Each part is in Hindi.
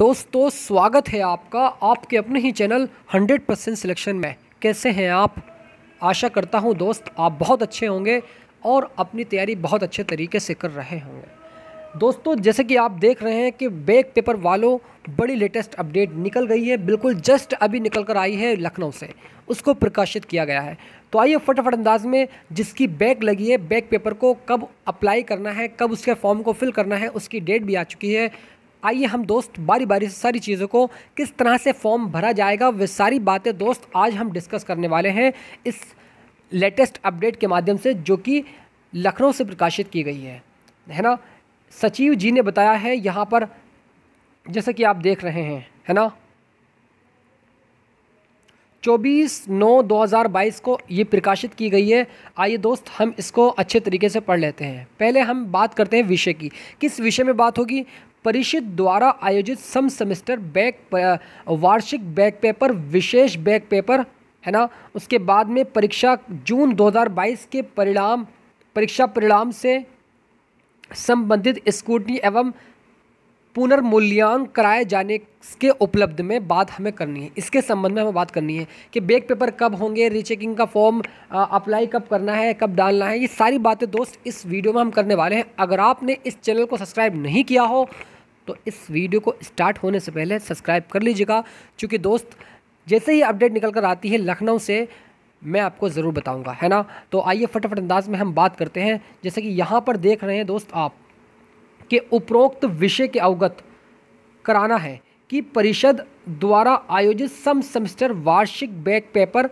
दोस्तों स्वागत है आपका आपके अपने ही चैनल 100 परसेंट सिलेक्शन में कैसे हैं आप आशा करता हूं दोस्त आप बहुत अच्छे होंगे और अपनी तैयारी बहुत अच्छे तरीके से कर रहे होंगे दोस्तों जैसे कि आप देख रहे हैं कि बैक पेपर वालों बड़ी लेटेस्ट अपडेट निकल गई है बिल्कुल जस्ट अभी निकल कर आई है लखनऊ से उसको प्रकाशित किया गया है तो आइए फटाफट अंदाज में जिसकी बैक लगी है बैक पेपर को कब अप्लाई करना है कब उसके फॉर्म को फिल करना है उसकी डेट भी आ चुकी है आइए हम दोस्त बारी बारी से सारी चीज़ों को किस तरह से फॉर्म भरा जाएगा वे सारी बातें दोस्त आज हम डिस्कस करने वाले हैं इस लेटेस्ट अपडेट के माध्यम से जो कि लखनऊ से प्रकाशित की गई है है ना सचिव जी ने बताया है यहाँ पर जैसा कि आप देख रहे हैं है ना 24 नौ 2022 को ये प्रकाशित की गई है आइए दोस्त हम इसको अच्छे तरीके से पढ़ लेते हैं पहले हम बात करते हैं विषय की किस विषय में बात होगी परिषद द्वारा आयोजित सम सेमेस्टर बैक वार्षिक बैक पेपर विशेष बैक पेपर है ना उसके बाद में परीक्षा जून 2022 के परिणाम परीक्षा परिणाम से संबंधित स्कूटनी एवं पुनर्मूल्यांक कराए जाने के उपलब्ध में बात हमें करनी है इसके संबंध में हमें बात करनी है कि बैक पेपर कब होंगे रीचेकिंग का फॉर्म अप्लाई कब करना है कब डालना है ये सारी बातें दोस्त इस वीडियो में हम करने वाले हैं अगर आपने इस चैनल को सब्सक्राइब नहीं किया हो तो इस वीडियो को स्टार्ट होने से पहले सब्सक्राइब कर लीजिएगा क्योंकि दोस्त जैसे ही अपडेट निकल कर आती है लखनऊ से मैं आपको ज़रूर बताऊंगा है ना तो आइए फटाफट अंदाज में हम बात करते हैं जैसे कि यहाँ पर देख रहे हैं दोस्त आप कि उपरोक्त विषय के अवगत कराना है कि परिषद द्वारा आयोजित सम सेमेस्टर वार्षिक बैक पेपर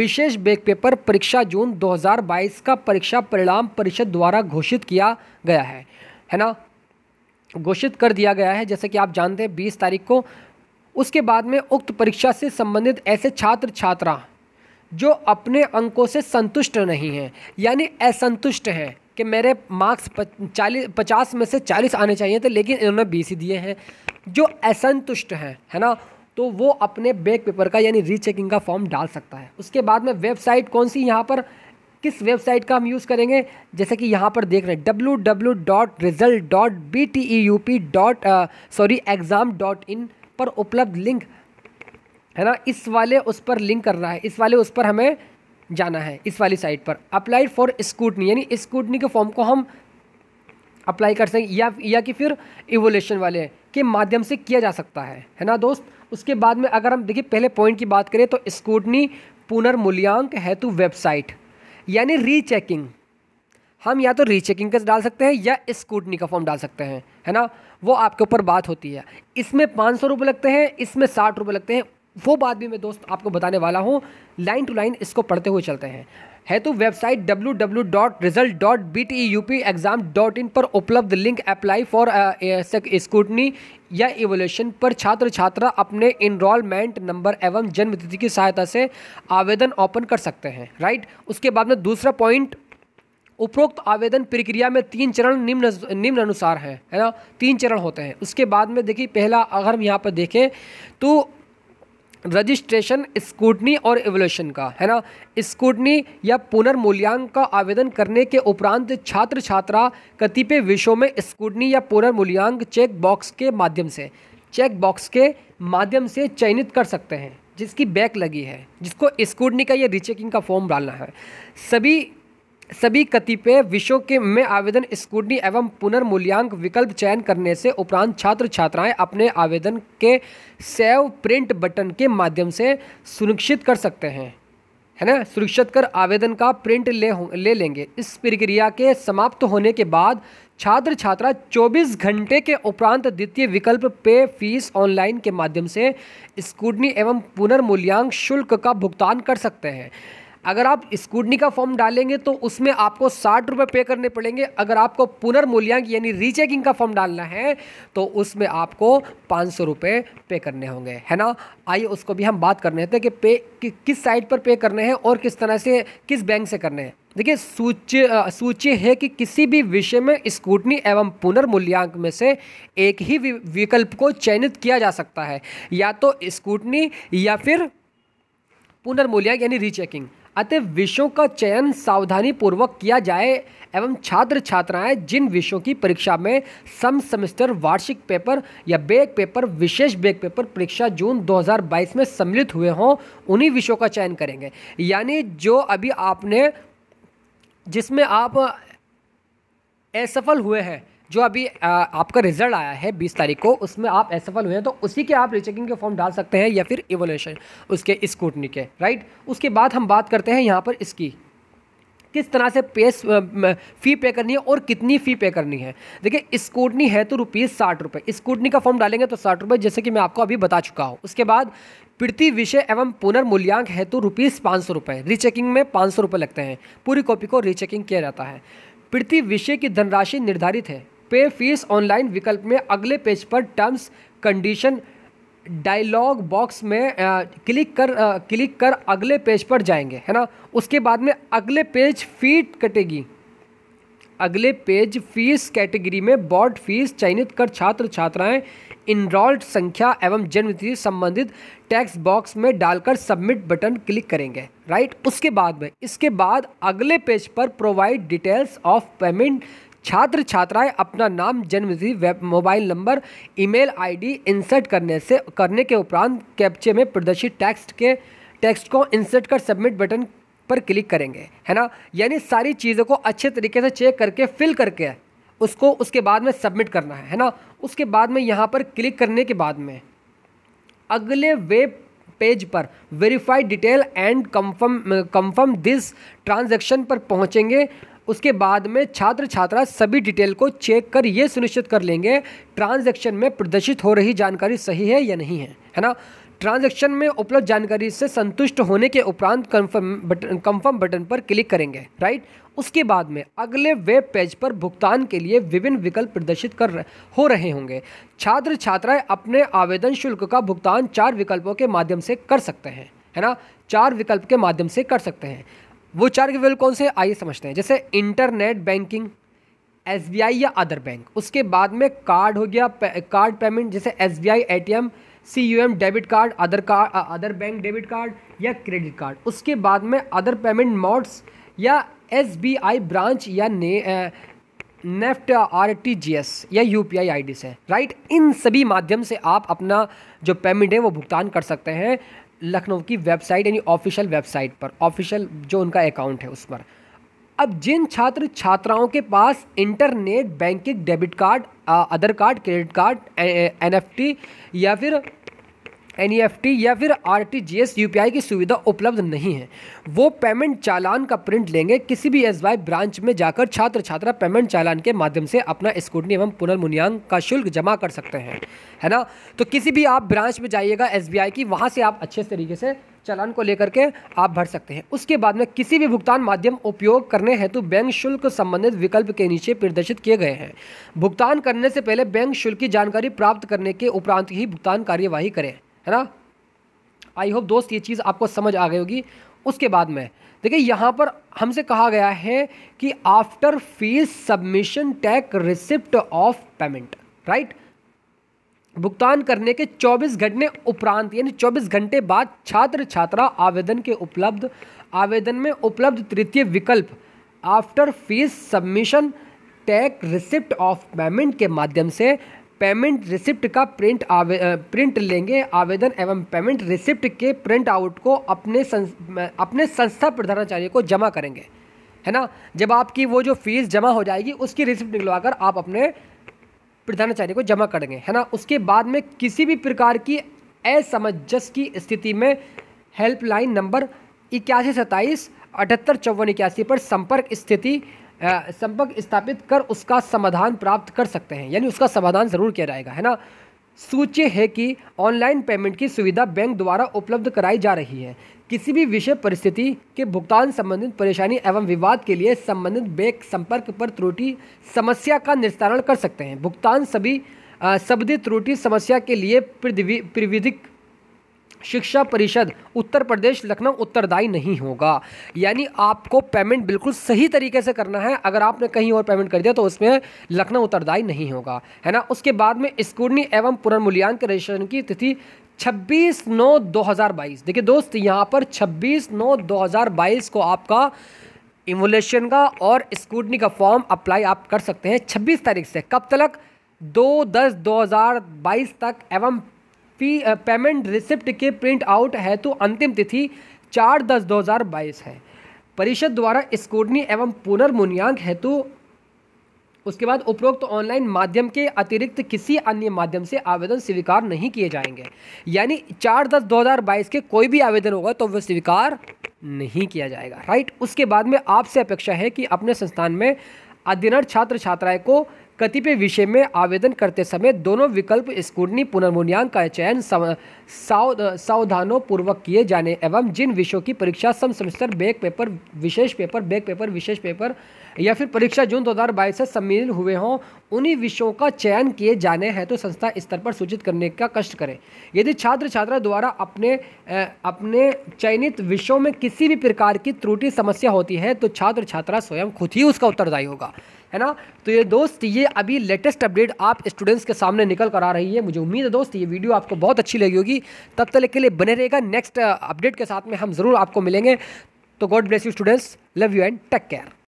विशेष बैक पेपर परीक्षा जून 2022 का परीक्षा परिणाम परिषद द्वारा घोषित किया गया है है ना घोषित कर दिया गया है जैसे कि आप जानते हैं बीस तारीख को उसके बाद में उक्त परीक्षा से संबंधित ऐसे छात्र छात्रा जो अपने अंकों से संतुष्ट नहीं हैं यानी असंतुष्ट हैं कि मेरे मार्क्स चालीस पचास में से चालीस आने चाहिए थे लेकिन इन्होंने बीस ही दिए हैं जो असंतुष्ट हैं है ना तो वो अपने बैक पेपर का यानी रीचेकिंग का फॉर्म डाल सकता है उसके बाद में वेबसाइट कौन सी यहाँ पर किस वेबसाइट का हम यूज़ करेंगे जैसे कि यहाँ पर देख रहे हैं W W dot result dot B T E U P dot sorry exam dot in पर उपलब्ध लिंक है ना इस वाले उस पर लिंक करना है इस वाले उस पर हमें जाना है इस वाली साइट पर अप्लाई फॉर स्कूटनी यानी स्कूटनी के फॉर्म को हम अप्लाई कर सकें या या कि फिर इवोल्यूशन वाले के माध्यम से किया जा सकता है है ना दोस्त उसके बाद में अगर हम देखिए पहले पॉइंट की बात करें तो स्कूटनी पुनर्मूल्यांक हेतु वेबसाइट यानी रीचेकिंग हम या तो रीचेकिंग का डाल सकते हैं या स्कूटनी का फॉर्म डाल सकते हैं है ना वो आपके ऊपर बात होती है इसमें पाँच सौ रुपये लगते हैं इसमें साठ रुपये लगते हैं वो बात भी मैं दोस्त आपको बताने वाला हूँ लाइन टू लाइन इसको पढ़ते हुए चलते हैं है तो website W W dot result dot B T U P exam dot in पर उपलब्ध लिंक अप्लाई फॉर स्कूटनी या इवोल्यूशन पर छात्र छात्रा अपने इनरोलमेंट नंबर एवं जन्म तिथि की सहायता से आवेदन ओपन कर सकते हैं राइट उसके बाद में दूसरा पॉइंट उपरोक्त आवेदन प्रक्रिया में तीन चरण निम्न निम्न अनुसार हैं है ना तीन चरण होते हैं उसके बाद में देखिए पहला अगर हम यहाँ पर देखें तो रजिस्ट्रेशन स्कूटनी और एवोल्यूशन का है ना स्कूटनी या पुनर्मूल्यांक का आवेदन करने के उपरांत छात्र छात्रा कतिपय विषयों में स्कूटनी या पुनर्मूल्यांक चेक बॉक्स के माध्यम से चेक बॉक्स के माध्यम से चयनित कर सकते हैं जिसकी बैक लगी है जिसको स्कूटनी का या रिचेकिंग का फॉर्म डालना है सभी सभी कतिपय विषयों के में आवेदन स्कूटनी एवं पुनर्मूल्यांक विकल्प चयन करने से उपरांत छात्र छात्राएं अपने आवेदन के सेव प्रिंट बटन के माध्यम से सुनिश्चित कर सकते हैं है ना सुरक्षित कर आवेदन का प्रिंट ले ले लेंगे इस प्रक्रिया के समाप्त होने के बाद छात्र छात्रा 24 घंटे के उपरांत द्वितीय विकल्प पे फीस ऑनलाइन के माध्यम से स्कूटनी एवं पुनर्मूल्यांक शुल्क का भुगतान कर सकते हैं अगर आप स्कूटनी का फॉर्म डालेंगे तो उसमें आपको साठ रुपये पे करने पड़ेंगे अगर आपको पुनर्मूल्यांक यानी रीचेकिंग का फॉर्म डालना है तो उसमें आपको पाँच सौ रुपये पे करने होंगे है ना आइए उसको भी हम बात करने थे कि पे कि, किस साइट पर पे करने हैं और किस तरह से किस बैंक से करने हैं देखिए सूची सूची है कि किसी भी विषय में स्कूटनी एवं पुनर्मूल्यांक में से एक ही विकल्प को चयनित किया जा सकता है या तो स्कूटनी या फिर पुनर्मूल्यांक यानी रीचेकिंग अतः विषयों का चयन सावधानी पूर्वक किया जाए एवं छात्र छात्राएं जिन विषयों की परीक्षा में सम सेमेस्टर वार्षिक पेपर या बैक पेपर विशेष बैक पेपर परीक्षा जून 2022 में सम्मिलित हुए हों उन्हीं विषयों का चयन करेंगे यानी जो अभी आपने जिसमें आप असफल हुए हैं जो अभी आ, आपका रिजल्ट आया है बीस तारीख को उसमें आप असफल हुए हैं तो उसी के आप रीचेकिंग के फॉर्म डाल सकते हैं या फिर इवोल्यूशन उसके स्कूटनी के राइट उसके बाद हम बात करते हैं यहाँ पर इसकी किस तरह से पे फ़ी पे करनी है और कितनी फ़ी पे करनी है देखिए स्कूटनी है तो रुपीज़ साठ रुपये स्कूटनी का फॉर्म डालेंगे तो साठ रुपये जैसे कि मैं आपको अभी बता चुका हूँ उसके बाद प्रति विषय एवं पुनर्मूल्यांक है तो रुपीज़ पाँच सौ रुपये रीचेकिंग में पाँच सौ रुपये लगते हैं पूरी कॉपी को रीचेकिंग किया जाता है प्रति विषय की धनराशि निर्धारित है पे फीस ऑनलाइन विकल्प में अगले पेज पर टर्म्स कंडीशन डायलॉग बॉक्स में आ, क्लिक कर आ, क्लिक कर अगले पेज पर जाएंगे है ना उसके बाद में अगले पेज फीट कटेगी अगले पेज फीस कैटेगरी में बोर्ड फीस चयनित कर छात्र छात्राएं इनरोल्ड संख्या एवं जन्म तिथि संबंधित टैक्स बॉक्स में डालकर सबमिट बटन क्लिक करेंगे राइट उसके बाद में इसके बाद अगले पेज पर प्रोवाइड डिटेल्स ऑफ पेमेंट छात्र छात्राएं अपना नाम जन्मतिथि web mobile number email ID insert करने से करने के उपरांत कैप्चे में प्रदर्शित टेक्स्ट के टेक्स्ट को इंसर्ट कर सबमिट बटन पर क्लिक करेंगे है ना यानी सारी चीज़ों को अच्छे तरीके से चेक करके फिल करके उसको उसके बाद में सबमिट करना है है ना उसके बाद में यहाँ पर क्लिक करने के बाद में अगले वेब पेज पर verified detail and confirm confirm this transaction पर पहुँचेंगे उसके बाद में छात्र छात्रा सभी डिटेल को चेक कर ये सुनिश्चित कर लेंगे ट्रांजैक्शन में प्रदर्शित हो रही जानकारी सही है या नहीं है है ना ट्रांजैक्शन में उपलब्ध जानकारी से संतुष्ट होने के उपरांत कंफर्म बटन कंफर्म बटन पर क्लिक करेंगे राइट उसके बाद में अगले वेब पेज पर भुगतान के लिए विभिन्न विकल्प प्रदर्शित कर हो रहे होंगे छात्र छात्राएं अपने आवेदन शुल्क का भुगतान चार विकल्पों के माध्यम से कर सकते हैं है ना चार विकल्प के माध्यम से कर सकते हैं वो चार के कौन से आइए समझते हैं जैसे इंटरनेट बैंकिंग एस या अदर बैंक उसके बाद में कार्ड हो गया कार्ड पेमेंट जैसे S B I A T M C U M debit card other card other bank debit card या क्रेडिट कार्ड उसके बाद में अदर पेमेंट मोड्स या एस बी आई ब्रांच या ने NEFT R T G S या U P I I D से राइट इन सभी माध्यम से आप अपना जो पेमेंट है वो भुगतान कर सकते हैं लखनऊ की वेबसाइट यानी ऑफिशियल वेबसाइट पर ऑफिशियल जो उनका अकाउंट है उस पर अब जिन छात्र छात्राओं के पास internet banking debit card other card credit card NEFT या फिर एन e या फिर R T G S U की सुविधा उपलब्ध नहीं है वो पेमेंट चालान का प्रिंट लेंगे किसी भी एस ब्रांच में जाकर छात्र छात्रा पेमेंट चालान के माध्यम से अपना स्कूटनी एवं पुनर्मूल्यांक का शुल्क जमा कर सकते हैं है ना तो किसी भी आप ब्रांच में जाइएगा एस की वहाँ से आप अच्छे तरीके से चालान को लेकर के आप भर सकते हैं उसके बाद में किसी भी भुगतान माध्यम उपयोग करने हेतु बैंक शुल्क संबंधित विकल्प के नीचे प्रदर्शित किए गए हैं भुगतान करने से पहले बैंक शुल्क की जानकारी प्राप्त करने के उपरांत ही भुगतान कार्यवाही करें है ना आई होप दोस्त ये चीज़ आपको समझ आ गई होगी उसके बाद में देखिए यहाँ पर हमसे कहा गया है कि after fees submission take receipt of payment right भुगतान करने के 24 घंटे उपरांत यानी 24 घंटे बाद छात्र छात्रा आवेदन के उपलब्ध आवेदन में उपलब्ध तृतीय विकल्प after fees submission take receipt of payment के माध्यम से पेमेंट रिसिप्ट का प्रिंट आवे प्रिंट लेंगे आवेदन एवं पेमेंट रिसिप्ट के प्रिंट आउट को अपने संस, अपने संस्था प्रधानाचार्य को जमा करेंगे है ना जब आपकी वो जो फीस जमा हो जाएगी उसकी रिसिप्ट निकलवा कर आप अपने प्रधानाचार्य को जमा करेंगे है ना उसके बाद में किसी भी प्रकार की असमंजस की स्थिति में हेल्पलाइन नंबर इक्यासी सत्ताईस अठहत्तर चौवन इक्यासी पर संपर्क स्थिति संपर्क स्थापित कर उसका समाधान प्राप्त कर सकते हैं यानी उसका समाधान ज़रूर किया जाएगा है ना सूची है कि ऑनलाइन पेमेंट की सुविधा बैंक द्वारा उपलब्ध कराई जा रही है किसी भी विषय परिस्थिति के भुगतान संबंधित परेशानी एवं विवाद के लिए संबंधित बैंक संपर्क पर त्रुटि समस्या का निस्तारण कर सकते हैं भुगतान सभी सभी त्रुटि समस्या के लिए प्रविधिक शिक्षा परिषद उत्तर प्रदेश लखनऊ उत्तरदायी नहीं होगा यानी आपको पेमेंट बिल्कुल सही तरीके से करना है अगर आपने कहीं और पेमेंट कर दिया तो उसमें लखनऊ उत्तरदायी नहीं होगा है ना उसके बाद में स्कूटनी एवं पुनर्मूल्यांक रजिस्ट्रेशन की तिथि 26 नौ 2022 देखिए दोस्त यहाँ पर 26 नौ 2022 को आपका इमोलेशन का और स्कूटनी का फॉर्म अप्लाई आप कर सकते हैं 26 तारीख से कब तक दो दस 2022 तक एवं फी पेमेंट रिसिप्ट के प्रिंट आउट है तो अंतिम तिथि चार दस दो हज़ार बाईस है परिषद द्वारा स्कूटनी एवं पुनर्मूल्यांक हेतु तो उसके बाद उपरोक्त तो ऑनलाइन माध्यम के अतिरिक्त किसी अन्य माध्यम से आवेदन स्वीकार नहीं किए जाएंगे यानी चार दस दो हज़ार बाईस के कोई भी आवेदन होगा तो वह स्वीकार नहीं किया जाएगा राइट उसके बाद में आपसे अपेक्षा है कि अपने संस्थान में अध्ययनरत छात्र छात्राएं को कतिपय विषय में आवेदन करते समय दोनों विकल्प स्कूटनी पुनर्मूल्यांक का चयन पूर्वक किए जाने एवं जिन विषयों की परीक्षा सम सेमेस्टर बैक पेपर विशेष पेपर बैक पेपर विशेष पेपर या फिर परीक्षा जून 2022 से सम्मिलित हुए हों उन्हीं विषयों का चयन किए जाने हैं तो संस्था स्तर पर सूचित करने का कष्ट करें यदि छात्र छात्रा द्वारा अपने अपने चयनित विषयों में किसी भी प्रकार की त्रुटि समस्या होती है तो छात्र छात्रा स्वयं खुद ही उसका उत्तरदायी होगा है ना तो ये दोस्त ये अभी लेटेस्ट अपडेट आप स्टूडेंट्स के सामने निकल कर आ रही है मुझे उम्मीद है दोस्त ये वीडियो आपको बहुत अच्छी लगी होगी तब तक के लिए बने रहेगा नेक्स्ट अपडेट के साथ में हम ज़रूर आपको मिलेंगे तो god bless you students love you and take care